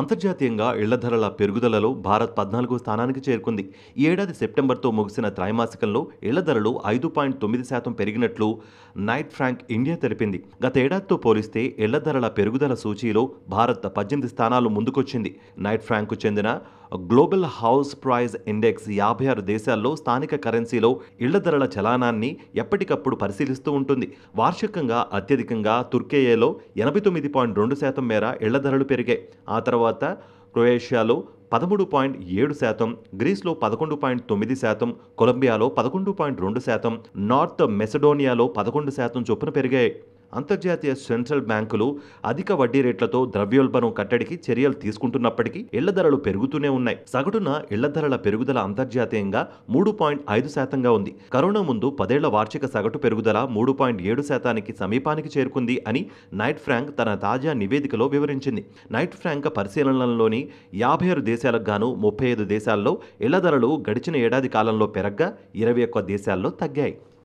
అంతర్జాతీయంగా ఇళ్ల ధరల పెరుగుదలలో భారత్ పద్నాలుగో స్థానానికి చేరుకుంది ఈ ఏడాది సెప్టెంబర్తో ముగిసిన త్రైమాసికంలో ఇళ్ల ధరలు ఐదు పాయింట్ తొమ్మిది శాతం పెరిగినట్లు నైట్ ఫ్రాంక్ ఇండియా తెలిపింది గత ఏడాదితో పోలిస్తే ఇళ్ల ధరల పెరుగుదల సూచీలో భారత్ పద్దెనిమిది స్థానాలు ముందుకొచ్చింది నైట్ ఫ్రాంక్కు చెందిన గ్లోబల్ హౌస్ ప్రైజ్ ఇండెక్స్ యాభై ఆరు దేశాల్లో స్థానిక కరెన్సీలో ఇళ్ల ధరల చలానాన్ని ఎప్పటికప్పుడు పరిశీలిస్తూ ఉంటుంది వార్షికంగా అత్యధికంగా తుర్కేయేలో ఎనభై తొమ్మిది పాయింట్ రెండు శాతం మేర ఇళ్ల ధరలు పెరిగాయి ఆ తర్వాత క్రొయేషియాలో పదమూడు పాయింట్ ఏడు శాతం గ్రీస్లో పదకొండు పాయింట్ తొమ్మిది శాతం కొలంబియాలో పదకొండు పాయింట్ రెండు శాతం నార్త్ మెసడోనియాలో పదకొండు శాతం చొప్పున పెరిగాయి అంతర్జాతీయ సెంట్రల్ బ్యాంకులు అధిక వడ్డీ రేట్లతో ద్రవ్యోల్బణం కట్టడికి చర్యలు తీసుకుంటున్నప్పటికీ ఇళ్ల ధరలు పెరుగుతూనే ఉన్నాయి సగటున ఇళ్ల ధరల పెరుగుదల అంతర్జాతీయంగా మూడు పాయింట్ ఐదు శాతంగా ఉంది కరోనా ముందు పదేళ్ల వార్షిక సగటు పెరుగుదల మూడు పాయింట్ ఏడు శాతానికి సమీపానికి చేరుకుంది అని నైట్ ఫ్రాంక్ తన తాజా నివేదికలో వివరించింది నైట్ ఫ్రాంక్ పరిశీలనలోని యాభై ఆరు దేశాలకు గాను ముప్పై ఐదు దేశాల్లో ఇళ్ల ధరలు గడిచిన ఏడాది కాలంలో పెరగ్గా ఇరవై ఒక్క దేశాల్లో తగ్గాయి